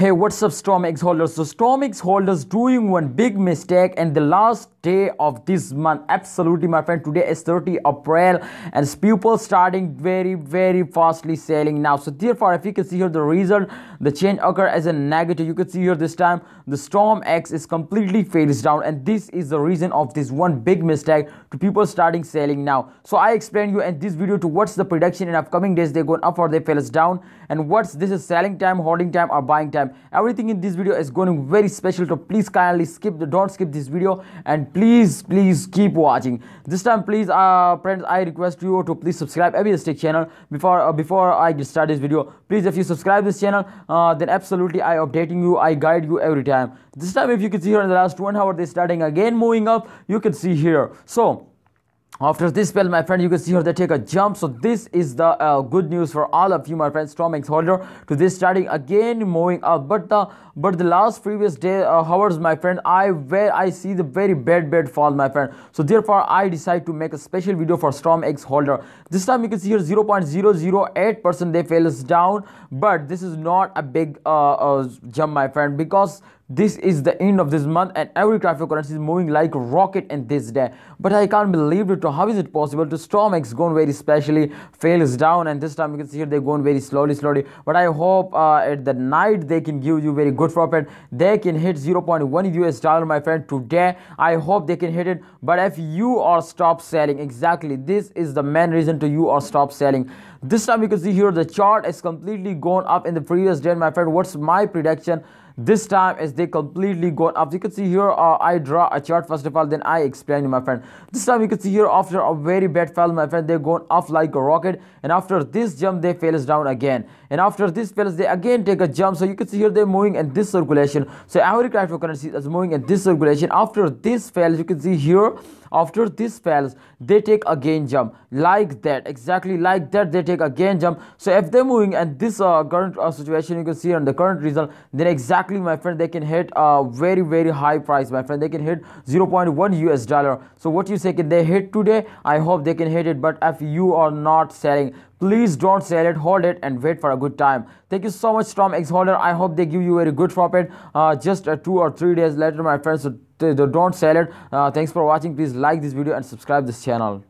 Hey, what's up StormX holders? So StormX holders doing one big mistake and the last day of this month. Absolutely, my friend. Today is 30 April and people starting very, very fastly selling now. So therefore, if you can see here the reason, the change occur as a negative. You can see here this time the StormX is completely phased down and this is the reason of this one big mistake to people starting selling now. So I explained you in this video to what's the prediction in upcoming days. They're going up or they fails down and what's this is selling time, holding time or buying time everything in this video is going very special so please kindly skip the don't skip this video and please please keep watching this time please uh, friends i request you to please subscribe every abstic channel before uh, before i start this video please if you subscribe this channel uh, then absolutely i updating you i guide you every time this time if you can see here in the last one hour they're starting again moving up you can see here so after this spell my friend you can see here they take a jump so this is the uh, good news for all of you my friends x holder to this starting again moving up but the but the last previous day uh, hours my friend I where I see the very bad bad fall my friend so therefore I decide to make a special video for Storm X holder this time you can see here 0.008 percent they fell down but this is not a big uh, uh jump my friend because this is the end of this month and every cryptocurrency is moving like rocket in this day but i can't believe it how is it possible to x gone very specially fails down and this time you can see here they're going very slowly slowly but i hope uh, at the night they can give you very good profit they can hit 0.1 us dollar my friend today i hope they can hit it but if you are stop selling exactly this is the main reason to you are stop selling this time you can see here the chart is completely gone up in the previous day my friend what's my prediction this time is they completely gone up you can see here uh, i draw a chart first of all then i explain to my friend this time you can see here after a very bad fall my friend they gone off like a rocket and after this jump they fails down again and after this fails they again take a jump so you can see here they're moving in this circulation so every cryptocurrency is moving in this circulation after this fails you can see here after this fails they take again jump like that exactly like that they take again jump so if they're moving and this uh, current uh, situation you can see on the current result then exactly my friend they can hit a very very high price my friend they can hit 0.1 us dollar so what you say can they hit today i hope they can hit it but if you are not selling Please don't sell it, hold it and wait for a good time. Thank you so much Tom X Holder. I hope they give you a good profit. Uh, just uh, two or three days later my friends, so uh, don't sell it. Uh, thanks for watching. Please like this video and subscribe this channel.